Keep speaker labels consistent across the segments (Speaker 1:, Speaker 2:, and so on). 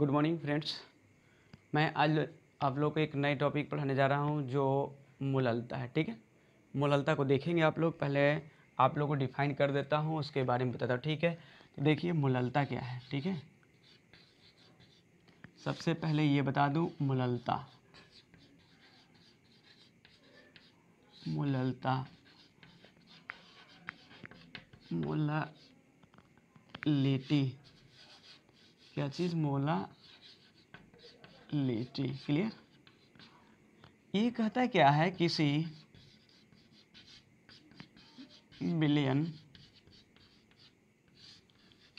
Speaker 1: good morning friends मैं आज आप लोग को एक नए टॉपिक पढ़ाने जा रहा हूँ जो मुललता है ठीक है मुललता को देखेंगे आप लोग पहले आप लोग को डिफाइन कर देता हूँ उसके बारे में बताता हूँ ठीक है तो देखिए मुललता क्या है ठीक है सबसे पहले ये बता दूँ मुललता मुललता मोला लेटी क्या चीज़ मोला लेटी क्लियर ये कहता क्या है किसी बिलियन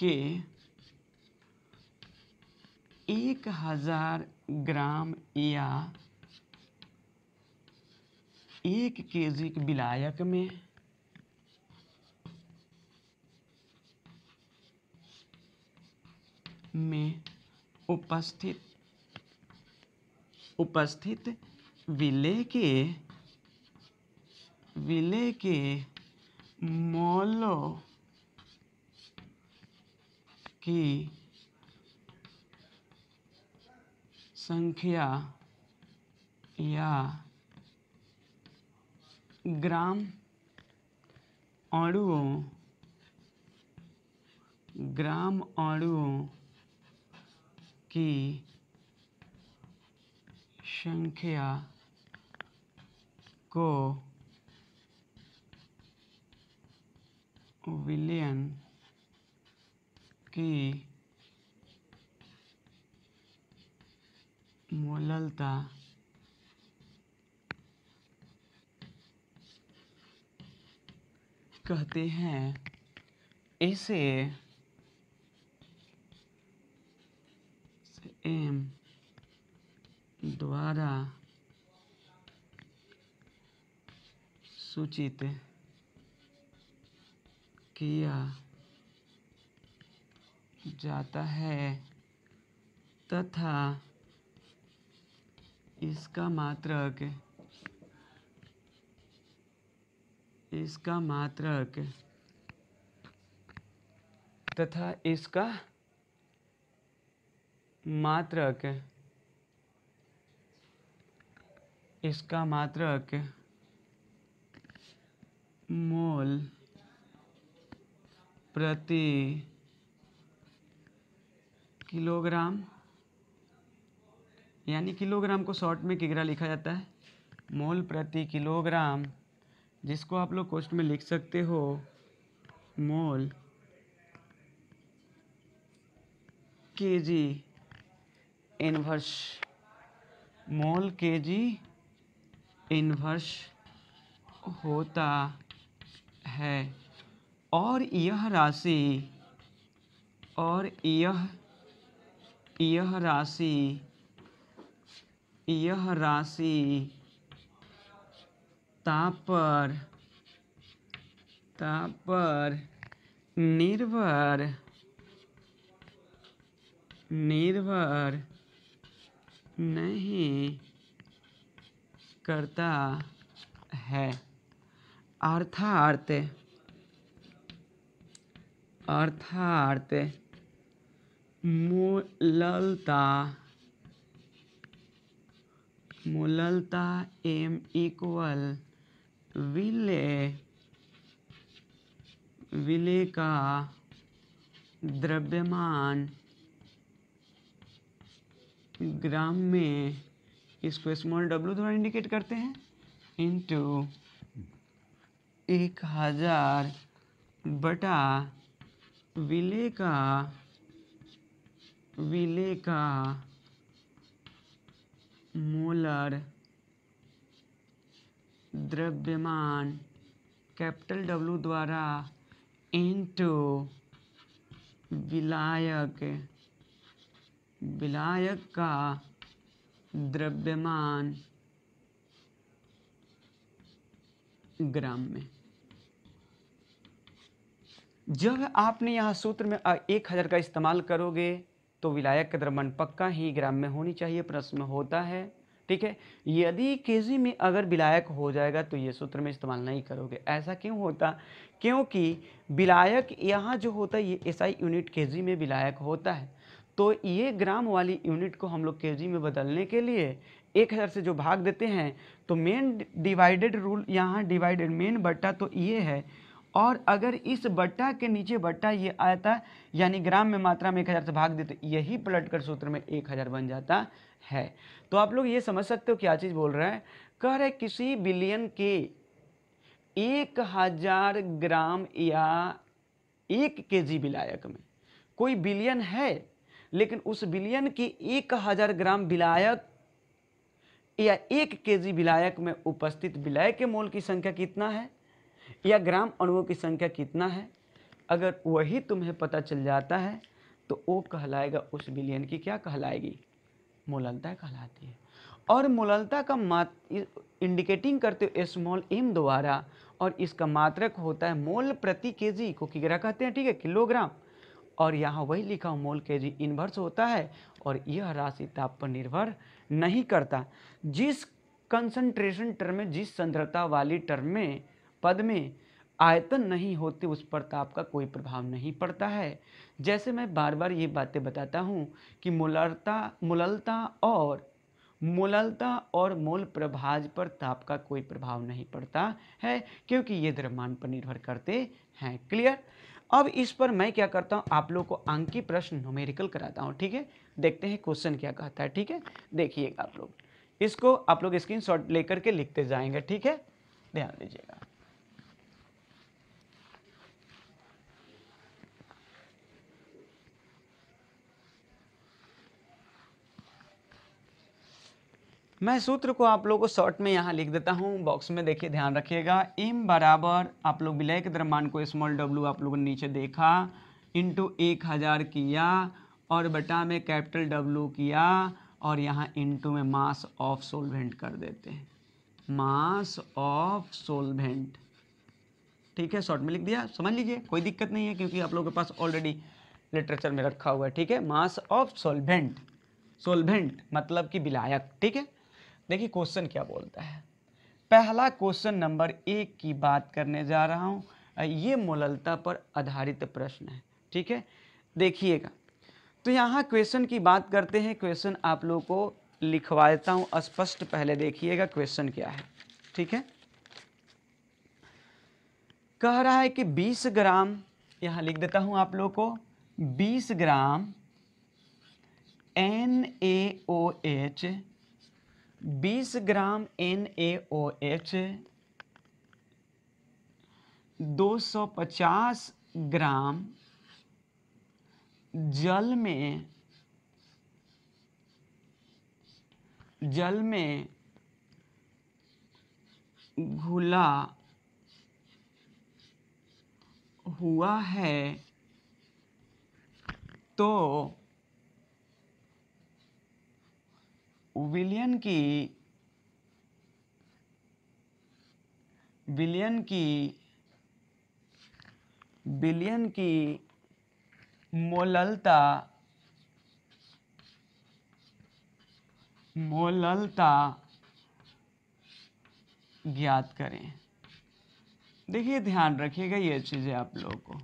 Speaker 1: के एक हजार ग्राम या एक केजी के विलायक में में उपस्थित उपस्थित विलय के विलय के मॉलों की संख्या या ग्राम अणुओं ग्राम अणुओं की संख्या को विलियन की मोललता कहते हैं इसे सूचित किया जाता है तथा इसका मात्रक इसका मात्रक तथा इसका मात्रक इसका मात्रक मोल प्रति किलोग्राम यानी किलोग्राम को शॉर्ट में किगरा लिखा जाता है मोल प्रति किलोग्राम जिसको आप लोग कोस्ट में लिख सकते हो मोल के जी मोल के जी होता है और यह राशि और यह यह राशि यह राशि तापर पर निर्भर निर्भर नहीं करता है अर्थार्थ अर्थार्थ मूललता मूललता एम इक्वल विले विले का द्रव्यमान ग्राम में इसको स्मॉल डब्लू द्वारा इंडिकेट करते हैं इनटू एक हजार बटा विलय का विलय का मोलर द्रव्यमान कैपिटल डब्लू द्वारा इंटू विलायक विलायक का द्रव्यमान ग्राम में जब आपने यहाँ सूत्र में एक हज़ार का इस्तेमाल करोगे तो विलायक का द्रव्यमान पक्का ही ग्राम में होनी चाहिए प्रश्न होता है ठीक है यदि केजी में अगर विलायक हो जाएगा तो ये सूत्र में इस्तेमाल नहीं करोगे ऐसा क्यों होता क्योंकि विलायक यहाँ जो होता है ये एसआई यूनिट केजी में विलायक होता है तो ये ग्राम वाली यूनिट को हम लोग केजी में बदलने के लिए एक हज़ार से जो भाग देते हैं तो मेन डिवाइडेड रूल यहाँ डिवाइडेड मेन बट्टा तो ये है और अगर इस बट्टा के नीचे बट्टा ये आता यानी ग्राम में मात्रा में एक हज़ार से भाग देते यही पलट कर सूत्र में एक हज़ार बन जाता है तो आप लोग ये समझ सकते हो क्या चीज़ बोल रहा है कह रहे किसी बिलियन के एक हज़ार ग्राम या एक के जी विलायक में कोई बिलियन है लेकिन उस बिलियन के एक हज़ार ग्राम विलायक या एक के जी विलायक में उपस्थित विलायक के मोल की संख्या कितना है या ग्राम अणुओं की संख्या कितना है अगर वही तुम्हें पता चल जाता है तो वो कहलाएगा उस विलयन की क्या कहलाएगी मोललता कहलाती है और मोललता का मात इंडिकेटिंग करते हुए स्मॉल एम द्वारा और इसका मात्रक होता है मोल प्रति केजी को किग्रा कहते हैं ठीक है किलोग्राम और यहाँ वही लिखा हूँ मोल के जी इन्वर्स होता है और यह राशि ताप पर निर्भर नहीं करता जिस कंसंट्रेशन टर्म में जिस संद्रता वाली टर्म में पद में आयतन नहीं होते उस पर ताप का कोई प्रभाव नहीं पड़ता है जैसे मैं बार बार ये बातें बताता हूँ कि मुलरता मुललता और मुललता और मोल प्रभाज पर ताप का कोई प्रभाव नहीं पड़ता है क्योंकि ये द्रव्यमान पर निर्भर करते हैं क्लियर अब इस पर मैं क्या करता हूँ आप लोग को अंकी प्रश्न न्यूमेरिकल कराता हूँ ठीक है देखते हैं क्वेश्चन क्या कहता है ठीक है देखिएगा आप लोग इसको आप लोग स्क्रीन शॉट लेकर के लिखते जाएंगे ठीक है ध्यान दीजिएगा मैं सूत्र को आप लोगों को शॉर्ट में यहाँ लिख देता हूँ बॉक्स में देखिए ध्यान रखिएगा एम बराबर आप लोग विलय के द्रव्यमान को स्मॉल डब्ल्यू आप लोगों ने नीचे देखा इंटू एक हज़ार किया और बटा में कैपिटल डब्ल्यू किया और यहाँ इंटू में मास ऑफ सोलवेंट कर देते हैं मास ऑफ सोलवेंट ठीक है शॉर्ट में लिख दिया समझ लीजिए कोई दिक्कत नहीं है क्योंकि आप लोगों के पास ऑलरेडी लिटरेचर में रखा हुआ है ठीक है मास ऑफ सोलवेंट सोलवेंट मतलब कि विलायक ठीक है देखिए क्वेश्चन क्या बोलता है पहला क्वेश्चन नंबर एक की बात करने जा रहा हूँ ये मोललता पर आधारित प्रश्न है ठीक है देखिएगा तो यहाँ क्वेश्चन की बात करते हैं क्वेश्चन आप लोगों को लिखवा देता हूँ स्पष्ट पहले देखिएगा क्वेश्चन क्या है ठीक है कह रहा है कि 20 ग्राम यहाँ लिख देता हूँ आप लोगों को 20 gram N A H 20 gram N A O H दो सौ पचास ग्राम जल में जल में घुला हुआ है तो विलियन की बिलियन की बिलियन की मोललता मोललता ज्ञात करें देखिए ध्यान रखिएगा ये चीज़ें आप लोगों को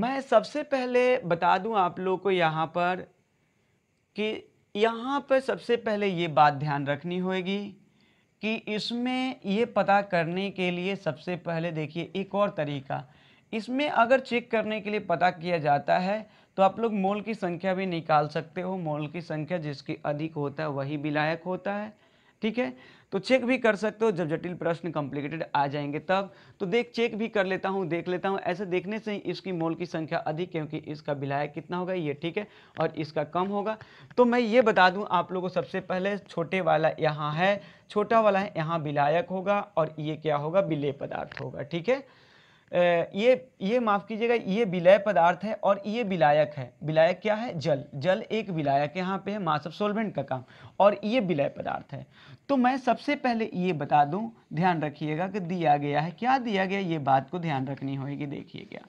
Speaker 1: मैं सबसे पहले बता दूं आप लोगों को यहाँ पर कि यहाँ पर सबसे पहले ये बात ध्यान रखनी होगी कि इसमें ये पता करने के लिए सबसे पहले देखिए एक और तरीका इसमें अगर चेक करने के लिए पता किया जाता है तो आप लोग मोल की संख्या भी निकाल सकते हो मोल की संख्या जिसकी अधिक होता है वही विलायक होता है ठीक है तो चेक भी कर सकते हो जब जटिल प्रश्न कॉम्प्लिकेटेड आ जाएंगे तब तो देख चेक भी कर लेता हूँ देख लेता हूँ ऐसे देखने से ही इसकी मोल की संख्या अधिक क्योंकि इसका विलायक कितना होगा ये ठीक है और इसका कम होगा तो मैं ये बता दूँ आप लोगों को सबसे पहले छोटे वाला यहाँ है छोटा वाला है यहाँ विलायक होगा और ये क्या होगा विलय पदार्थ होगा ठीक है ये ये माफ़ कीजिएगा ये विलय पदार्थ है और ये विलायक है विलायक क्या है जल जल एक विलायक यहाँ पे है मास ऑफ सोलवेंट का काम और ये विलय पदार्थ है तो मैं सबसे पहले ये बता दूं ध्यान रखिएगा कि दिया गया है क्या दिया गया ये बात को ध्यान रखनी होगी देखिएगा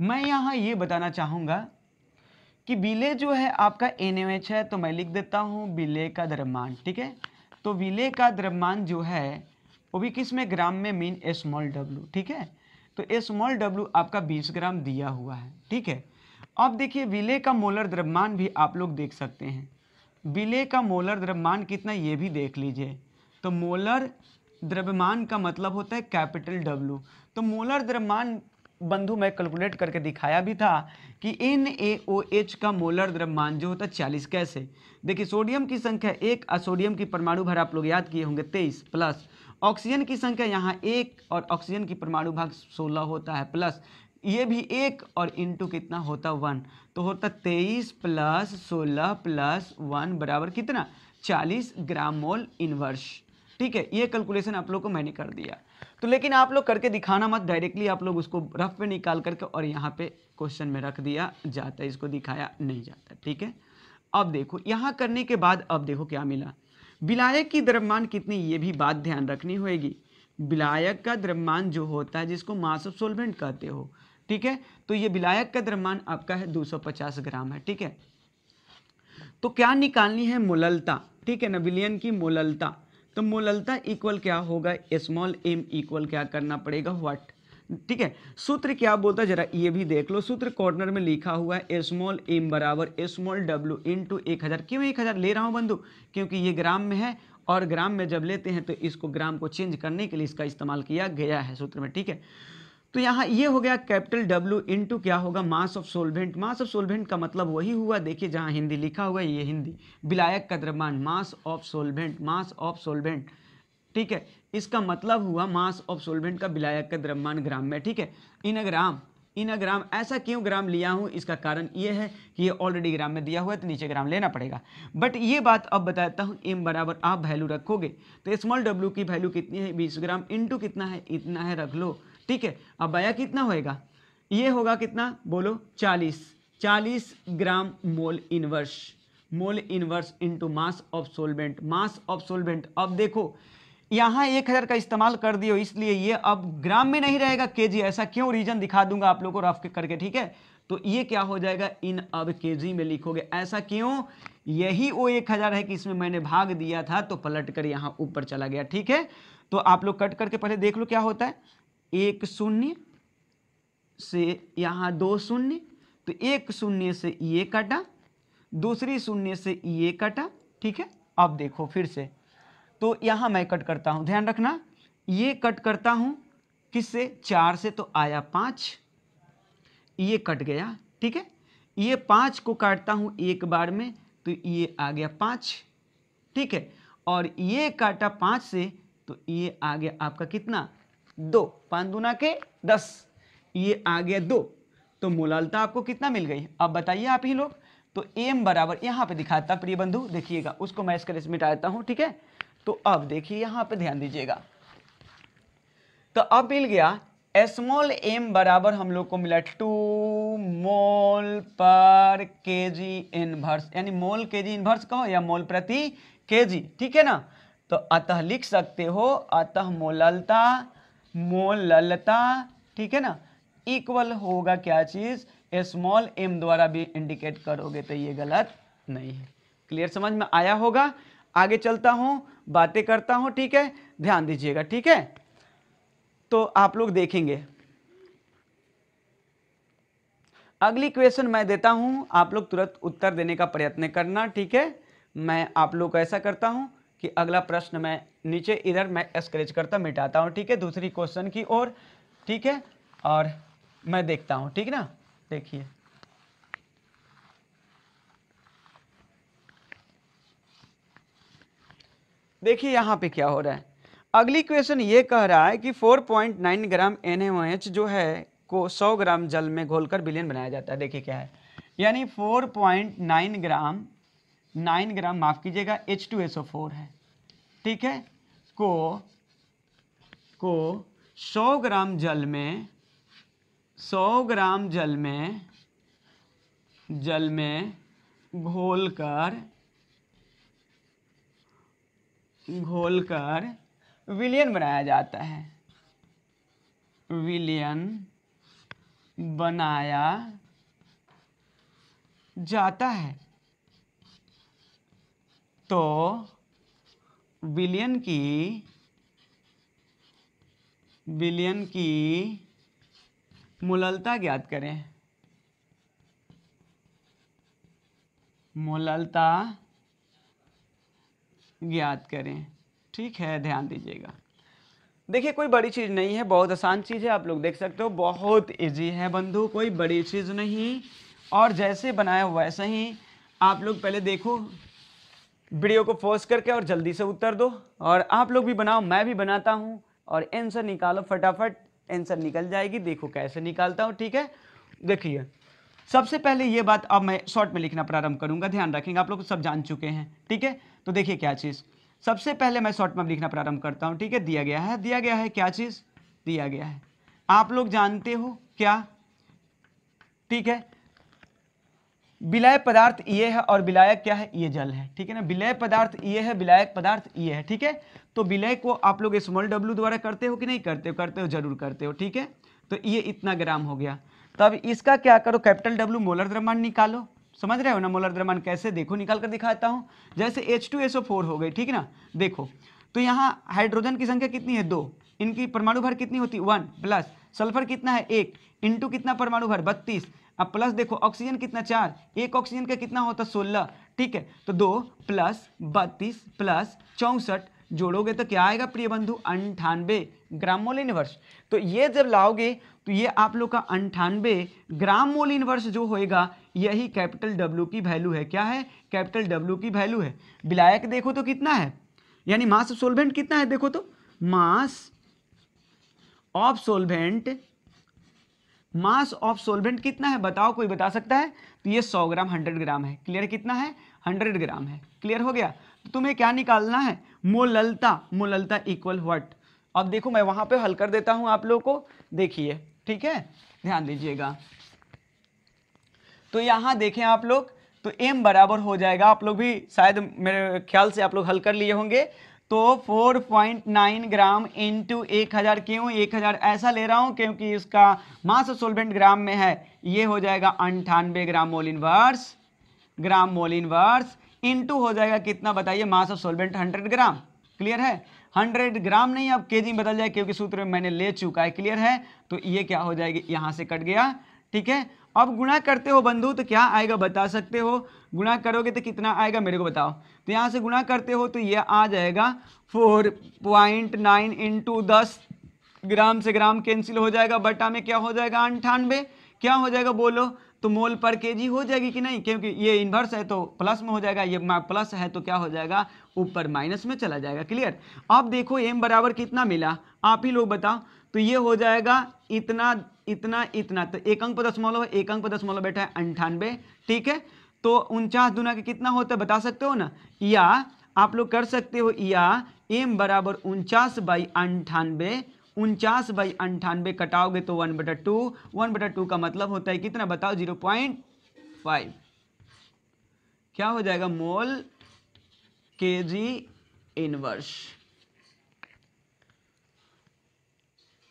Speaker 1: मैं यहाँ ये बताना चाहूँगा कि विलय जो है आपका एन है तो मैं लिख देता हूँ विलय का द्रव्यमान ठीक है तो विलय का द्रव्यमान जो है वो भी किस में ग्राम में मीन ए स्मॉल डब्ल्यू ठीक है तो ए स्मॉल डब्लू आपका 20 ग्राम दिया हुआ है ठीक है अब देखिए विले का मोलर द्रव्यमान भी आप लोग देख सकते हैं विले का मोलर द्रव्यमान कितना ये भी देख लीजिए तो मोलर द्रव्यमान का मतलब होता है कैपिटल डब्ल्यू तो मोलर द्रव्यमान बंधु मैं कैलकुलेट करके दिखाया भी था कि एन ए ओ एच का मोलर द्रव्यमान जो होता है चालीस कैसे देखिए सोडियम की संख्या एक और सोडियम की परमाणु भर आप लोग याद किए होंगे तेईस प्लस ऑक्सीजन की संख्या यहाँ एक और ऑक्सीजन की परमाणु भाग सोलह होता है प्लस ये भी एक और इंटू कितना होता वन तो होता तेईस प्लस सोलह प्लस वन बराबर कितना चालीस ग्राम मोल इनवर्स ठीक है ये कैलकुलेशन आप लोग को मैंने कर दिया तो लेकिन आप लोग करके दिखाना मत डायरेक्टली आप लोग उसको रफ पे निकाल करके और यहाँ पे क्वेश्चन में रख दिया जाता है इसको दिखाया नहीं जाता ठीक है अब देखो यहाँ करने के बाद अब देखो क्या मिला विलायक की द्रव्यमान कितनी ये भी बात ध्यान रखनी होगी विलायक का द्रव्यमान जो होता है जिसको मास ऑफ सोलवेंट कहते हो ठीक है तो ये विलायक का द्रव्यमान आपका है 250 ग्राम है ठीक है तो क्या निकालनी है मोललता ठीक है ना विलियन की मोललता तो मोललता इक्वल क्या होगा स्मॉल एम इक्वल क्या करना पड़ेगा व्हाट ठीक है सूत्र क्या बोलता है जरा ये भी देख लो सूत्र कॉर्नर में लिखा हुआ है स्मॉल एम बराबर स्मॉल डब्ल्यू इन टू एक हज़ार क्यों एक हज़ार ले रहा हूँ बंधु क्योंकि ये ग्राम में है और ग्राम में जब लेते हैं तो इसको ग्राम को चेंज करने के लिए इसका इस्तेमाल किया गया है सूत्र में ठीक है तो यहाँ ये हो गया कैपिटल डब्ल्यू इंटू क्या होगा मास ऑफ सोलभेंट मास ऑफ सोलभेंट का मतलब वही हुआ देखिए जहाँ हिंदी लिखा हुआ है ये हिंदी विलायक का द्रव्यमान मास ऑफ सोलभेंट मास ऑफ सोलभेंट ठीक है इसका मतलब हुआ मास ऑफ सोलवेंट का विलायक का द्रव्यमान ग्राम में ठीक है इन ग्राम इन ग्राम ऐसा क्यों ग्राम लिया हूँ इसका कारण ये है कि ये ऑलरेडी ग्राम में दिया हुआ है तो नीचे ग्राम लेना पड़ेगा बट ये बात अब बताता हूँ एम बराबर आप वैल्यू रखोगे तो स्मॉल डब्ल्यू की वैल्यू कितनी है बीस ग्राम इंटू कितना है इतना है रख लो ठीक है अब आया कितना होएगा ये होगा कितना बोलो चालीस चालीस gram mole inverse mole inverse into mass of solvent mass of solvent अब देखो यहाँ एक हज़ार का इस्तेमाल कर दियो इसलिए ये अब ग्राम में नहीं रहेगा के जी ऐसा क्यों रीजन दिखा दूंगा आप लोगों को रफ करके ठीक है तो ये क्या हो जाएगा इन अब के जी में लिखोगे ऐसा क्यों यही वो एक हज़ार है कि इसमें मैंने भाग दिया था तो पलट कर यहाँ ऊपर चला गया ठीक है तो आप लोग कट करके पहले देख लो क्या होता है एक शून्य से यहाँ दो शून्य तो एक शून्य से ये कटा दूसरी शून्य से ये कटा ठीक है अब देखो फिर से तो यहाँ मैं कट करता हूँ ध्यान रखना ये कट करता हूँ किससे चार से तो आया पाँच ये कट गया ठीक है ये पाँच को काटता हूँ एक बार में तो ये आ गया पाँच ठीक है और ये काटा पाँच से तो ये आ गया आपका कितना दो पाँच दूना के दस ये आ गया दो तो मुलालता आपको कितना मिल गई अब बताइए आप ही लोग तो एम बराबर यहाँ पे दिखाता प्रिय बंधु देखिएगा उसको मैं इसका रेस मिटा देता हूँ ठीक है तो अब देखिए यहां पे ध्यान दीजिएगा तो अब मिल गया स्मॉल एम बराबर हम लोग को मिला टू मोल पर के जी इनवर्स यानी मोल के जी इनवर्स कहो या मोल प्रति के जी ठीक है ना तो अतः लिख सकते हो अतः मोललता मोललता ठीक है ना इक्वल होगा क्या चीज़ स्मॉल एम द्वारा भी इंडिकेट करोगे तो ये गलत नहीं है क्लियर समझ में आया होगा आगे चलता हूँ बातें करता हूँ ठीक है ध्यान दीजिएगा ठीक है तो आप लोग देखेंगे अगली क्वेश्चन मैं देता हूं आप लोग तुरंत उत्तर देने का प्रयत्न करना ठीक है मैं आप लोग को ऐसा करता हूं कि अगला प्रश्न मैं नीचे इधर मैं स्क्रेच करता मिटाता हूं ठीक है दूसरी क्वेश्चन की ओर ठीक है और मैं देखता हूं ठीक ना देखिए देखिए यहाँ पे क्या हो रहा है अगली क्वेश्चन ये कह रहा है कि 4.9 ग्राम एन जो है को 100 ग्राम जल में घोलकर बिलियन बनाया जाता है देखिए क्या है यानी 4.9 ग्राम 9 ग्राम माफ़ कीजिएगा H2SO4 है ठीक है को को 100 ग्राम जल में 100 ग्राम जल में जल में घोलकर घोलकर विलियन बनाया जाता है विलियन बनाया जाता है तो विलियन की विलियन की मुललता ज्ञात करें मुललता ज्ञात करें ठीक है ध्यान दीजिएगा देखिए कोई बड़ी चीज़ नहीं है बहुत आसान चीज़ है आप लोग देख सकते हो बहुत इजी है बंधु कोई बड़ी चीज़ नहीं और जैसे बनाया वैसे ही आप लोग पहले देखो वीडियो को पोस्ट करके और जल्दी से उत्तर दो और आप लोग भी बनाओ मैं भी बनाता हूँ और आंसर निकालो फटाफट आंसर निकल जाएगी देखो कैसे निकालता हूँ ठीक है देखिए सबसे पहले ये बात अब मैं शॉर्ट में लिखना प्रारंभ करूँगा ध्यान रखेंगे आप लोग सब जान चुके हैं ठीक है तो देखिए क्या चीज़ सबसे पहले मैं शॉर्ट में लिखना प्रारंभ करता हूँ ठीक है दिया गया है दिया गया है क्या चीज़ दिया गया है आप लोग जानते हो क्या ठीक है विलय पदार्थ ये है और विलायक क्या है ये जल है ठीक है ना विलय पदार्थ ये है विलायक पदार्थ ये है ठीक है तो विलय को आप लोग स्मॉल डब्ल्यू द्वारा करते हो कि नहीं करते हो करते हो जरूर करते हो ठीक है तो ये इतना ग्राम हो गया तब इसका क्या करो कैपिटल डब्ल्यू मोलर द्रव्यमान निकालो समझ रहे हो ना मोलर द्रव्यमान कैसे देखो निकाल कर दिखाता हूँ जैसे H2SO4 हो गई ठीक है ना देखो तो यहाँ हाइड्रोजन की संख्या कितनी है दो इनकी परमाणु भर कितनी होती है वन प्लस सल्फर कितना है एक इंटू कितना परमाणु भर बत्तीस अब प्लस देखो ऑक्सीजन कितना चार एक ऑक्सीजन का कितना होता सोलह ठीक है तो दो प्लस बत्तीस प्लस चौंसठ जोड़ोगे तो क्या आएगा प्रिय बंधु अंठानबे ग्राम मोल इनवर्स तो ये जब लाओगे तो ये आप लोग का अंठानबे ग्राम मोल इनवर्स जो होएगा यही कैपिटल डब्ल्यू की वैल्यू है क्या है कैपिटल डब्ल्यू की वैल्यू है विलायक देखो तो कितना है यानी मास ऑफ सोलभेंट कितना है देखो तो मास ऑफ सोलभेंट मास ऑफ सोलभेंट कितना है बताओ कोई बता सकता है तो ये 100 ग्राम 100 ग्राम है क्लियर कितना है 100 ग्राम है क्लियर हो गया तो तुम्हें क्या निकालना है मोललता मोललता इक्वल व्हाट अब देखो मैं वहां पे हल कर देता हूं आप लोगों को देखिए ठीक है ध्यान दीजिएगा तो यहां देखें आप लोग तो m बराबर हो जाएगा आप लोग भी शायद मेरे ख्याल से आप लोग हल कर लिए होंगे तो 4.9 ग्राम इंटू एक हज़ार क्यों एक हज़ार ऐसा ले रहा हूं क्योंकि इसका मास सोलवेंट ग्राम में है ये हो जाएगा अंठानवे gram mole inverse gram mole inverse into हो जाएगा कितना बताइए mass of solvent hundred gram clear है हंड्रेड ग्राम नहीं अब केजी में बदल जाए क्योंकि सूत्र में मैंने ले चुका है क्लियर है तो ये क्या हो जाएगी यहाँ से कट गया ठीक है अब गुणा करते हो बंधु तो क्या आएगा बता सकते हो गुणा करोगे तो कितना आएगा मेरे को बताओ तो यहाँ से गुणा करते हो तो ये आ जाएगा फोर पॉइंट नाइन इंटू दस ग्राम से ग्राम कैंसिल हो जाएगा बटा में क्या हो जाएगा अंठानवे क्या हो जाएगा बोलो तो मोल पर केजी हो जाएगी कि नहीं क्योंकि ये इन्वर्स है तो प्लस में हो जाएगा ये प्लस है तो क्या हो जाएगा ऊपर माइनस में चला जाएगा क्लियर अब देखो एम बराबर कितना मिला आप ही लोग बताओ तो ये हो जाएगा इतना इतना इतना तो एक अंक पर दशमलव एक अंक पर दशमलव बैठा है अंठानवे ठीक है तो उनचास दुना के कितना होता है बता सकते हो ना या आप लोग कर सकते हो या एम बराबर उनचास बाई अंठानवे उनचास बाई अंठानवे कटाओगे तो वन बटा टू वन बटा टू का मतलब होता है कितना बताओ जीरो पॉइंट फाइव क्या हो जाएगा मोल के जी इनवर्स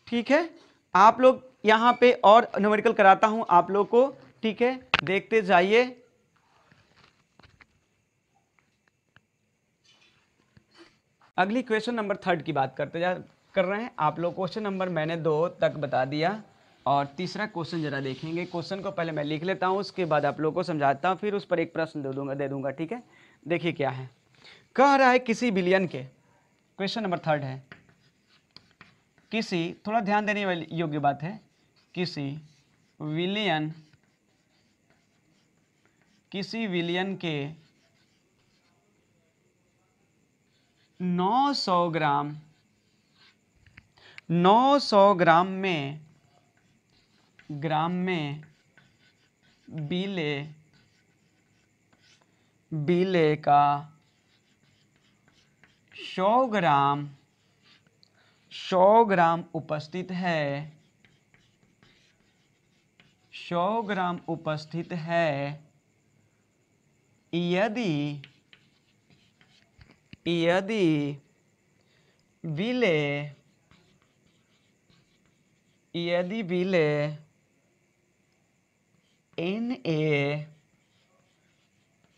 Speaker 1: ठीक है आप लोग यहां पे और न्यूमेरिकल कराता हूं आप लोग को ठीक है देखते जाइए अगली क्वेश्चन नंबर थर्ड की बात करते जा कर रहे हैं आप लोग क्वेश्चन नंबर मैंने दो तक बता दिया और तीसरा क्वेश्चन जरा देखेंगे क्वेश्चन को पहले मैं लिख लेता हूँ उसके बाद आप लोग को समझाता हूँ फिर उस पर एक प्रश्न दे दूंगा दे दूंगा ठीक है देखिए क्या है कह रहा है किसी बिलियन के क्वेश्चन नंबर थर्ड है किसी थोड़ा ध्यान देने वाली योग्य बात है किसी विलियन किसी विलियन के 900 ग्राम 900 ग्राम में ग्राम में बीले बीले का 100 ग्राम 100 ग्राम उपस्थित है 100 ग्राम उपस्थित है यदि यदि विले यदि विलय एन ए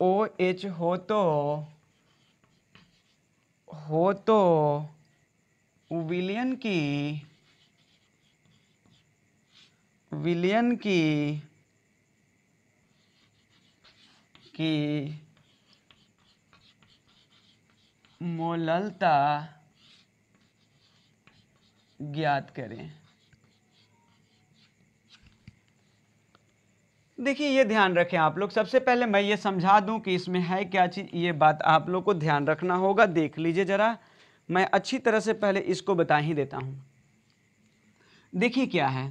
Speaker 1: ओ एच हो तो हो तो विलियन की विलियन की की मोललता ज्ञात करें देखिए ये ध्यान रखें आप लोग सबसे पहले मैं ये समझा दूं कि इसमें है क्या चीज़ ये बात आप लोग को ध्यान रखना होगा देख लीजिए ज़रा मैं अच्छी तरह से पहले इसको बता ही देता हूँ देखिए क्या है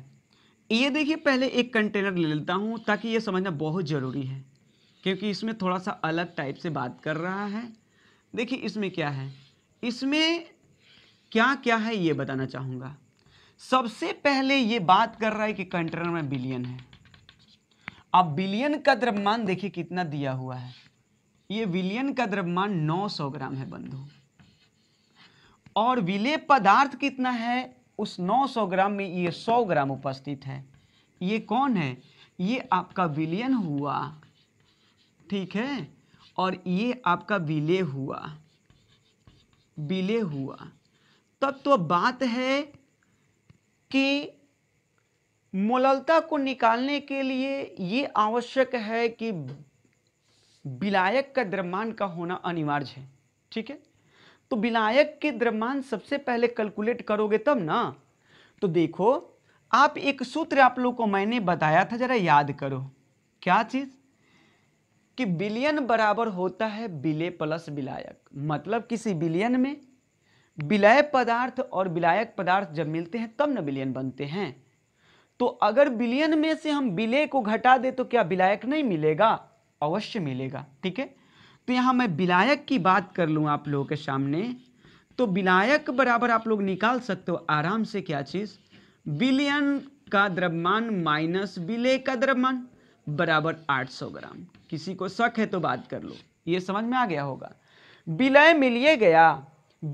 Speaker 1: ये देखिए पहले एक कंटेनर ले लेता हूँ ताकि ये समझना बहुत ज़रूरी है क्योंकि इसमें थोड़ा सा अलग टाइप से बात कर रहा है देखिए इसमें क्या है इसमें क्या क्या है ये बताना चाहूँगा सबसे पहले ये बात कर रहा है कि कंटेनर में बिलियन है अब बिलियन का द्रव्यमान देखिए कितना दिया हुआ है ये विलियन का द्रव्यमान 900 ग्राम है बंधु और विलय पदार्थ कितना है उस 900 ग्राम में ये 100 ग्राम उपस्थित है ये कौन है ये आपका विलियन हुआ ठीक है और ये आपका विलय हुआ विलय हुआ तब तो बात है कि मोललता को निकालने के लिए ये आवश्यक है कि विलायक का द्रव्यमान का होना अनिवार्य है ठीक है तो विलायक के द्रव्यमान सबसे पहले कैलकुलेट करोगे तब ना तो देखो आप एक सूत्र आप लोग को मैंने बताया था जरा याद करो क्या चीज़ कि बिलियन बराबर होता है बिले प्लस विलायक मतलब किसी बिलियन में विलय पदार्थ और विलायक पदार्थ जब मिलते हैं तब न बिलियन बनते हैं तो अगर बिलियन में से हम बिले को घटा दे तो क्या विलायक नहीं मिलेगा अवश्य मिलेगा ठीक है तो यहाँ मैं विलायक की बात कर लू आप लोगों के सामने तो विलायक बराबर आप लोग निकाल सकते हो आराम से क्या चीज़ बिलियन का द्रव्यमान माइनस बिले का द्रव्यमान बराबर 800 ग्राम किसी को शक है तो बात कर लो ये समझ में आ गया होगा विलय मिलिए गया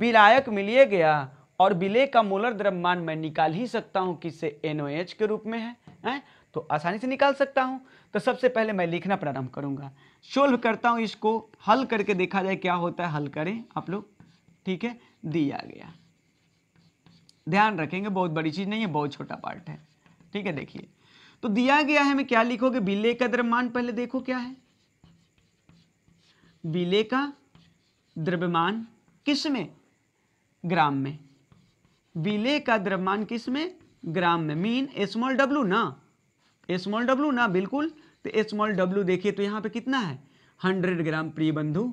Speaker 1: विलायक मिलिए गया और विलेय का मोलर द्रव्यमान मैं निकाल ही सकता हूं किससे NOH के रूप में है हैं तो आसानी से निकाल सकता हूं तो सबसे पहले मैं लिखना प्रारंभ करूंगा सोल्व करता हूं इसको हल करके देखा जाए क्या होता है हल करें आप लोग ठीक है दिया गया ध्यान रखेंगे बहुत बड़ी चीज़ नहीं है बहुत छोटा पार्ट है ठीक है देखिए तो दिया गया है मैं क्या लिखोगे विलेय का द्रव्यमान पहले देखो क्या है विलेय का द्रव्यमान किस में ग्राम में विले का द्रव्यमान किस में ग्राम में मीन स्मॉल डब्लू ना स्मॉल डब्लू ना बिल्कुल तो स्मॉल डब्लू देखिए तो यहाँ पे कितना है हंड्रेड ग्राम प्रिय बंधु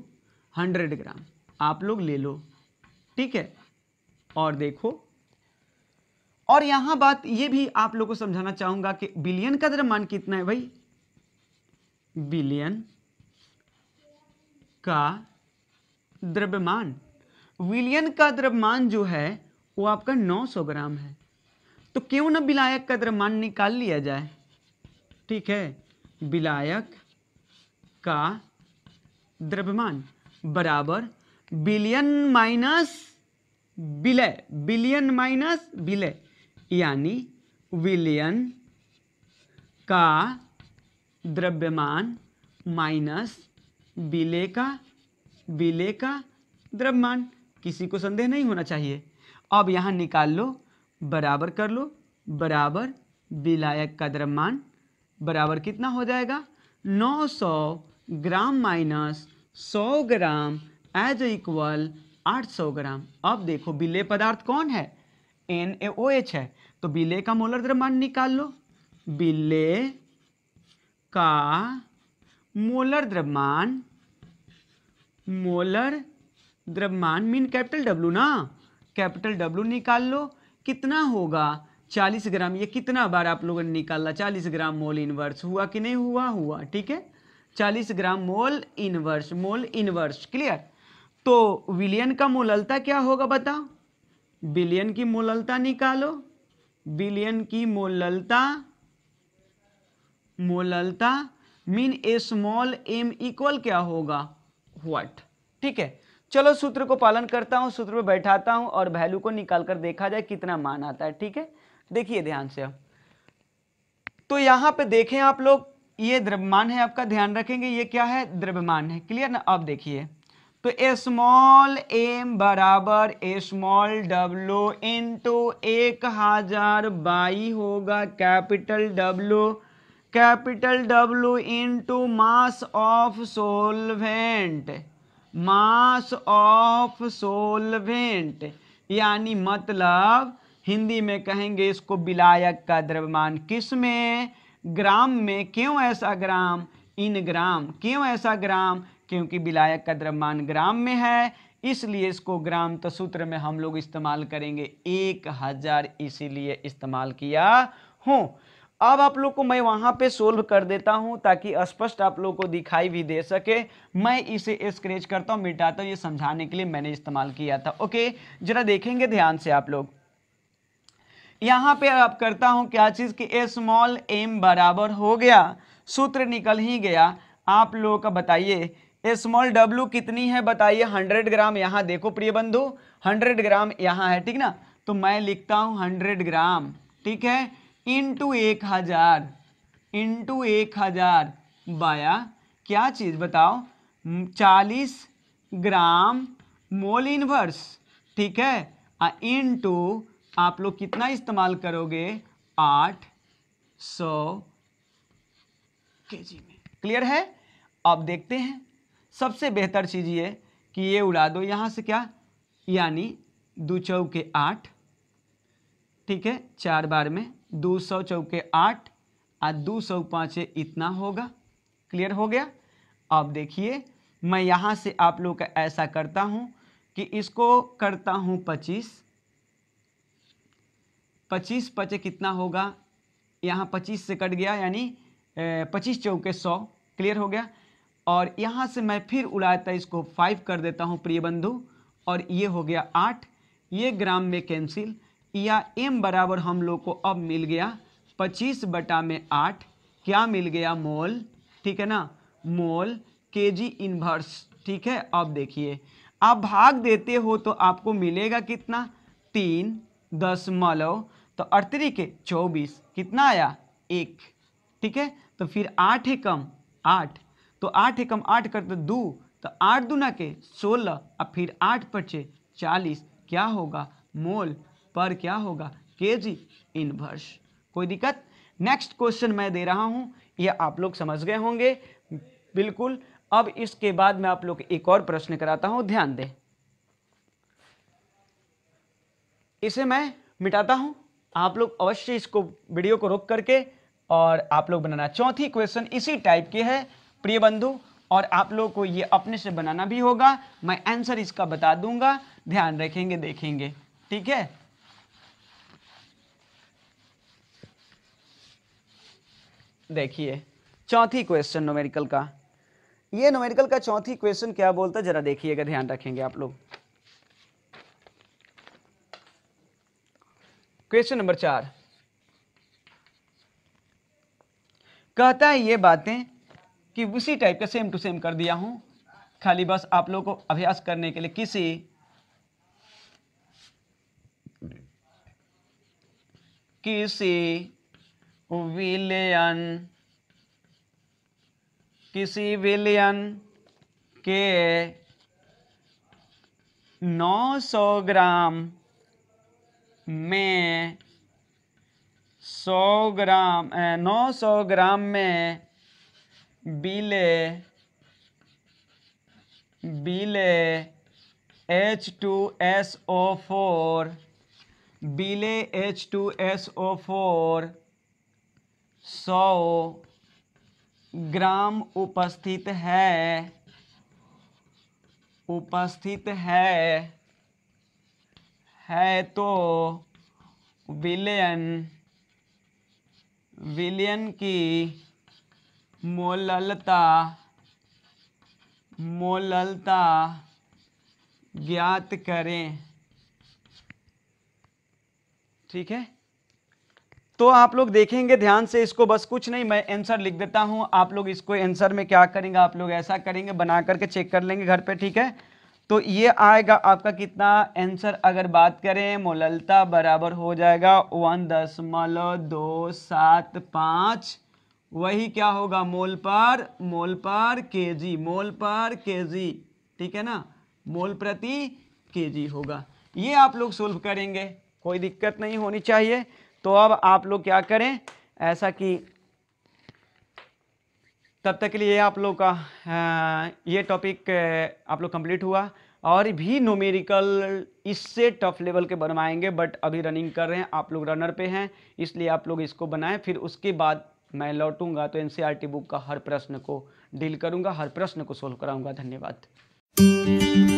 Speaker 1: हंड्रेड ग्राम आप लोग ले लो ठीक है और देखो और यहां बात ये भी आप लोग को समझाना चाहूंगा कि बिलियन का द्रव्यमान कितना है भाई बिलियन का द्रव्यमान विलियन का द्रव्यमान जो है वो आपका 900 ग्राम है तो क्यों ना विलायक का द्रव्यमान निकाल लिया जाए ठीक है विलायक का द्रव्यमान बराबर बिलियन माइनस विलय बिलियन माइनस विलय यानी विलियन का द्रव्यमान माइनस विलय का विलय का द्रव्यमान किसी को संदेह नहीं होना चाहिए अब यहाँ निकाल लो बराबर कर लो बराबर विलायक का द्रव्यमान बराबर कितना हो जाएगा 900 gram minus 100 gram as equal 800 gram अब देखो बिले पदार्थ कौन है एन ए ओ एच है तो बिले का मोलर द्रव्यमान निकाल लो बिले का मोलर द्रव्यमान मोलर द्रव्यमान मीन कैपिटल डब्लू ना कैपिटल डब्ल्यू निकाल लो कितना होगा 40 ग्राम ये कितना बार आप लोगों ने निकाला 40 ग्राम मोल इनवर्स हुआ कि नहीं हुआ हुआ ठीक है 40 gram mole inverse mole inverse clear तो विलियन का मोललता क्या होगा बताओ बिलियन की मोललता निकालो बिलियन की मोललता मोललता mean a small M equal क्या होगा व्हाट ठीक है चलो सूत्र को पालन करता हूँ सूत्र पर बैठाता हूँ और वैल्यू को निकाल कर देखा जाए कितना मान आता है ठीक है देखिए ध्यान से अब तो यहाँ पे देखें आप लोग ये द्रव्यमान है आपका ध्यान रखेंगे ये क्या है द्रव्यमान है क्लियर ना अब देखिए तो ए स्मॉल एम बराबर ए स्मॉल डब्लो इंटू एक हजार बाई होगा capital W capital W into mass of solvent mass of solvent यानी मतलब हिंदी में कहेंगे इसको विलायक का द्रव्यमान किस में ग्राम में क्यों ऐसा ग्राम इन ग्राम क्यों ऐसा ग्राम क्योंकि विलायक का द्रव्यमान ग्राम में है इसलिए इसको ग्राम तो सूत्र में हम लोग इस्तेमाल करेंगे एक हज़ार इसीलिए इस्तेमाल किया हूँ अब आप लोग को मैं वहाँ पे सोल्व कर देता हूँ ताकि स्पष्ट आप लोग को दिखाई भी दे सके मैं इसे स्क्रेच करता हूँ मिटाता हूँ ये समझाने के लिए मैंने इस्तेमाल किया था ओके जरा देखेंगे ध्यान से आप लोग यहाँ पे आप करता हूँ क्या चीज़ कि स्मॉल एम बराबर हो गया सूत्र निकल ही गया आप लोगों का बताइए स्मॉल डब्ल्यू कितनी है बताइए हंड्रेड ग्राम यहाँ देखो प्रिय बंधु हंड्रेड ग्राम यहाँ है ठीक ना तो मैं लिखता हूँ हंड्रेड ग्राम ठीक है इंटू एक हज़ार इंटू एक हज़ार बाया क्या चीज़ बताओ हम्म, चालीस ग्राम मोल इनवर्स ठीक है आ इंटू आप लोग कितना इस्तेमाल करोगे आठ सौ के जी में क्लियर है अब देखते हैं सबसे बेहतर चीज़ ये कि ये उड़ा दो यहाँ से क्या यानी दो चौके आठ ठीक है चार बार में दो सौ चौके आठ आ दो सौ पाँचे इतना होगा क्लियर हो गया अब देखिए मैं यहाँ से आप लोग का ऐसा करता हूँ कि इसको करता हूँ पच्चीस पच्चीस पचे कितना होगा यहाँ पच्चीस से कट गया यानी पच्चीस चौके सौ क्लियर हो गया और यहाँ से मैं फिर उड़ाता इसको फाइव कर देता हूँ प्रिय बंधु और ये हो गया आठ ये ग्राम में कैंसिल या m बराबर हम लोग को अब मिल गया पच्चीस बटा में आठ क्या मिल गया मोल ठीक है ना मोल के जी इन्वर्स ठीक है अब देखिए आप भाग देते हो तो आपको मिलेगा कितना तीन दशमलव तो अड़तरी के चौबीस कितना आया एक ठीक है तो फिर आठ एकम आठ तो आठ एकम आठ करते दो तो आठ दूना के सोलह और फिर आठ पचे चालीस क्या होगा मोल पर क्या होगा के जी इनवर्स कोई दिक्कत नेक्स्ट क्वेश्चन मैं दे रहा हूँ यह आप लोग समझ गए होंगे बिल्कुल अब इसके बाद मैं आप लोग एक और प्रश्न कराता हूँ ध्यान दें इसे मैं मिटाता हूँ आप लोग अवश्य इसको वीडियो को रोक करके और आप लोग बनाना चौथी क्वेश्चन इसी टाइप के है प्रिय बंधु और आप लोग को ये अपने से बनाना भी होगा मैं आंसर इसका बता दूंगा ध्यान रखेंगे देखेंगे ठीक है देखिए चौथी क्वेश्चन नोमेरिकल का ये नोमेरिकल का चौथी क्वेश्चन क्या बोलता है जरा देखिएगा ध्यान रखेंगे आप लोग क्वेश्चन नंबर चार कहता है ये बातें कि उसी टाइप का सेम टू सेम कर दिया हूं खाली बस आप लोगों को अभ्यास करने के लिए किसी किसी विलयन किसी विलयन के 900 ग्राम में 100 ग्राम 900 ग्राम में बिले बिले H two S O four बिले H two S O four सौ ग्राम उपस्थित है उपस्थित है है तो विलयन विलयन की मोललता मोललता ज्ञात करें ठीक है तो आप लोग देखेंगे ध्यान से इसको बस कुछ नहीं मैं आंसर लिख देता हूँ आप लोग इसको आंसर में क्या करेंगे आप लोग ऐसा करेंगे बना करके चेक कर लेंगे घर पे ठीक है तो ये आएगा आपका कितना आंसर अगर बात करें मोललता बराबर हो जाएगा वन दशमलव दो सात पाँच वही क्या होगा मोल पर मोल पर केजी मोल पर केजी ठीक है ना मोल प्रति जी होगा ये आप लोग सोल्व करेंगे कोई दिक्कत नहीं होनी चाहिए तो अब आप लोग क्या करें ऐसा कि तब तक के लिए आप लोग का ये टॉपिक आप लोग कंप्लीट हुआ और भी नोमेरिकल इससे टफ लेवल के बनवाएंगे बट अभी रनिंग कर रहे हैं आप लोग रनर पे हैं इसलिए आप लोग इसको बनाएं फिर उसके बाद मैं लौटूंगा तो एनसीईआरटी बुक e का हर प्रश्न को डील करूंगा हर प्रश्न को सोल्व कराऊंगा धन्यवाद